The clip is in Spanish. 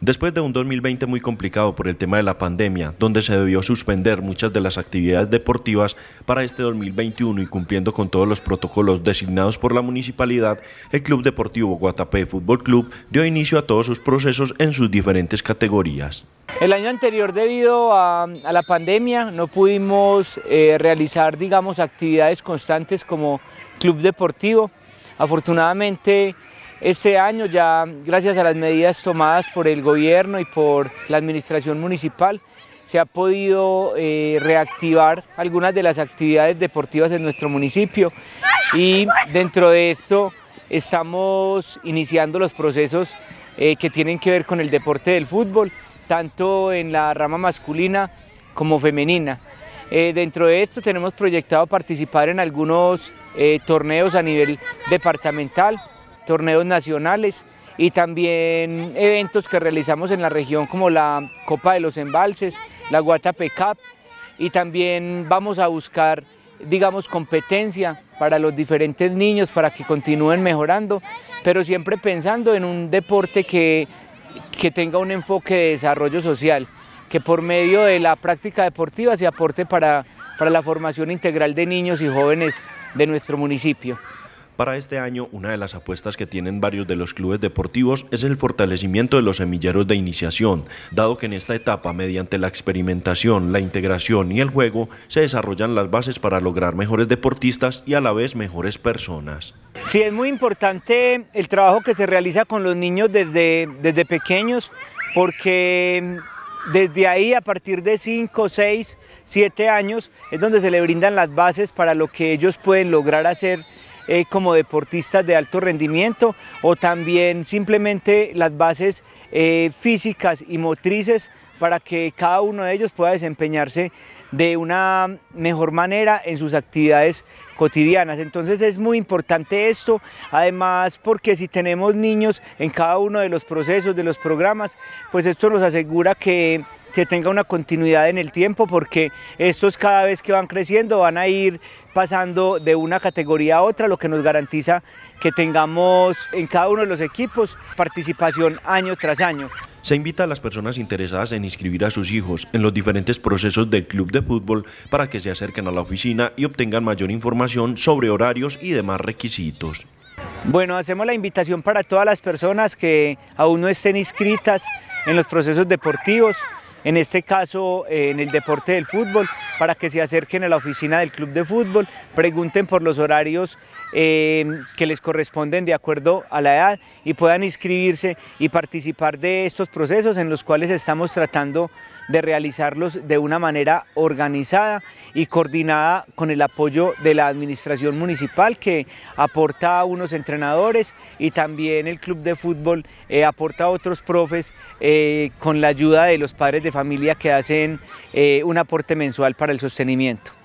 Después de un 2020 muy complicado por el tema de la pandemia, donde se debió suspender muchas de las actividades deportivas para este 2021 y cumpliendo con todos los protocolos designados por la municipalidad, el Club Deportivo Guatapé Fútbol Club dio inicio a todos sus procesos en sus diferentes categorías. El año anterior, debido a, la pandemia, no pudimos eh, realizar, digamos, actividades constantes como club deportivo. Afortunadamente, este año ya, gracias a las medidas tomadas por el gobierno y por la administración municipal, se ha podido eh, reactivar algunas de las actividades deportivas en nuestro municipio y dentro de esto estamos iniciando los procesos eh, que tienen que ver con el deporte del fútbol, tanto en la rama masculina como femenina. Eh, dentro de esto tenemos proyectado participar en algunos torneos a nivel departamental, torneos nacionales y también eventos que realizamos en la región como la Copa de los Embalses, la Guatape Cup y también vamos a buscar digamos competencia para los diferentes niños para que continúen mejorando, pero siempre pensando en un deporte que, tenga un enfoque de desarrollo social, que por medio de la práctica deportiva se aporte para la formación integral de niños y jóvenes de nuestro municipio. Para este año, una de las apuestas que tienen varios de los clubes deportivos es el fortalecimiento de los semilleros de iniciación, dado que en esta etapa, mediante la experimentación, la integración y el juego, se desarrollan las bases para lograr mejores deportistas y a la vez mejores personas. Sí, es muy importante el trabajo que se realiza con los niños desde, desde pequeños, porque mm, desde ahí, a partir de 5, 6, 7 años, es donde se le brindan las bases para lo que ellos pueden lograr hacer eh, como deportistas de alto rendimiento o también simplemente las bases eh, físicas y motrices para que cada uno de ellos pueda desempeñarse de una mejor manera en sus actividades cotidianas. Entonces es muy importante esto, además porque si tenemos niños en cada uno de los procesos, de los programas, pues esto nos asegura que que tenga una continuidad en el tiempo porque estos cada vez que van creciendo van a ir pasando de una categoría a otra, lo que nos garantiza que tengamos en cada uno de los equipos participación año tras año. Se invita a las personas interesadas en inscribir a sus hijos en los diferentes procesos del club de fútbol para que se acerquen a la oficina y obtengan mayor información sobre horarios y demás requisitos. Bueno, hacemos la invitación para todas las personas que aún no estén inscritas en los procesos deportivos en este caso eh, en el deporte del fútbol, para que se acerquen a la oficina del club de fútbol, pregunten por los horarios eh, que les corresponden de acuerdo a la edad y puedan inscribirse y participar de estos procesos en los cuales estamos tratando de realizarlos de una manera organizada y coordinada con el apoyo de la administración municipal que aporta a unos entrenadores y también el club de fútbol eh, aporta a otros profes con la ayuda de los padres de familia que hacen eh, un aporte mensual para el sostenimiento.